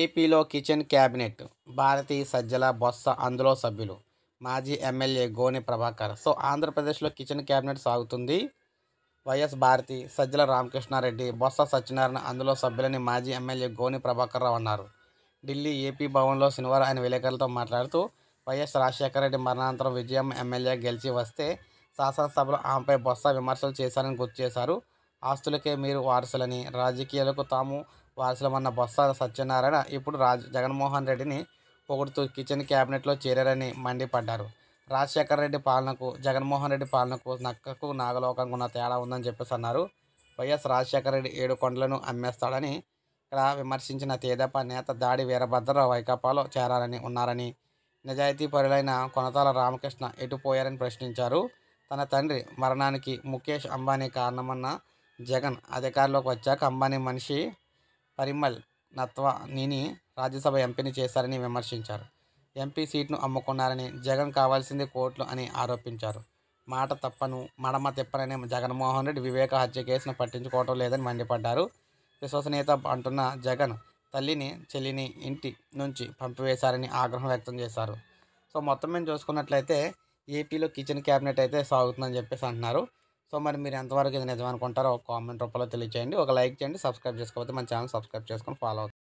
ఏపీలో kitchen cabinet భారతీయ సజ్జల బొత్స అందులో సభ్యులు మాజీ ఎమ్మెల్యే గోని ప్రభాకర్ సో ఆంధ్రప్రదేశ్లో కిచెన్ క్యాబినెట్ సాగుతుంది వైఎస్ భారతి సజ్జల రామకృష్ణారెడ్డి బొత్స సత్యనారాయణ అందులో సభ్యులని మాజీ ఎమ్మెల్యే గోని ప్రభాకర్ రావు అన్నారు ఢిల్లీ ఏపీ భవన్లో శనివారం ఆయన విలేకరులతో మాట్లాడుతూ వైఎస్ రాజశేఖర రెడ్డి మరణానంతరం విజయం ఎమ్మెల్యే గెలిచి వస్తే శాసనసభలో ఆమెపై బొత్స విమర్శలు చేశారని గుర్తు చేశారు ఆస్తులకే మీరు వారసులని రాజకీయాలకు తాము వారసులమన్న బొత్స సత్యనారాయణ ఇప్పుడు రాజ్ జగన్మోహన్ రెడ్డిని పొగుడుతూ కిచెన్ క్యాబినెట్లో చేరారని మండిపడ్డారు రాజశేఖర రెడ్డి పాలనకు జగన్మోహన్ రెడ్డి పాలనకు నక్కకు నాగలోకం ఉన్న తేడా ఉందని చెప్పేసి అన్నారు వైఎస్ రాజశేఖర రెడ్డి ఏడు కొండలను అమ్మేస్తాడని ఇక్కడ విమర్శించిన తేదప నేత దాడి వీరభద్రరావు వైకాపాలో చేరాలని ఉన్నారని నిజాయితీ పరులైన కొనతాల రామకృష్ణ ఎటుపోయారని ప్రశ్నించారు తన తండ్రి మరణానికి ముఖేష్ అంబానీ కారణమన్న జగన్ అధికారంలోకి వచ్చాక అంబానీ మనిషి పరిమల్ నత్వానీని రాజ్యసభ ఎంపీని చేశారని విమర్శించారు ఎంపీ సీట్ను అమ్ముకున్నారని జగన్ కావాల్సింది కోర్టులు అని ఆరోపించారు మాట తప్పను మడమ తిప్పననే జగన్మోహన్ రెడ్డి వివేక హత్య కేసును పట్టించుకోవటం లేదని మండిపడ్డారు విశ్వసనీయత అంటున్న జగన్ తల్లిని చెల్లిని ఇంటి నుంచి పంపివేశారని ఆగ్రహం వ్యక్తం చేశారు సో మొత్తం మేము చూసుకున్నట్లయితే ఏపీలో కిచెన్ క్యాబినెట్ అయితే సాగుతుందని చెప్పేసి అంటున్నారు సో మరి మీరు ఎంతవరకు ఇది నిజమనుకుంటారో ఒక కామెంట్ రూపంలో తెలియచేయండి ఒక లైక్ చేయండి సబ్స్క్రైబ్ చేసుకోకపోతే మన ఛానల్ సబ్స్క్రైబ్ చేసుకొని ఫాలో అవుతుంది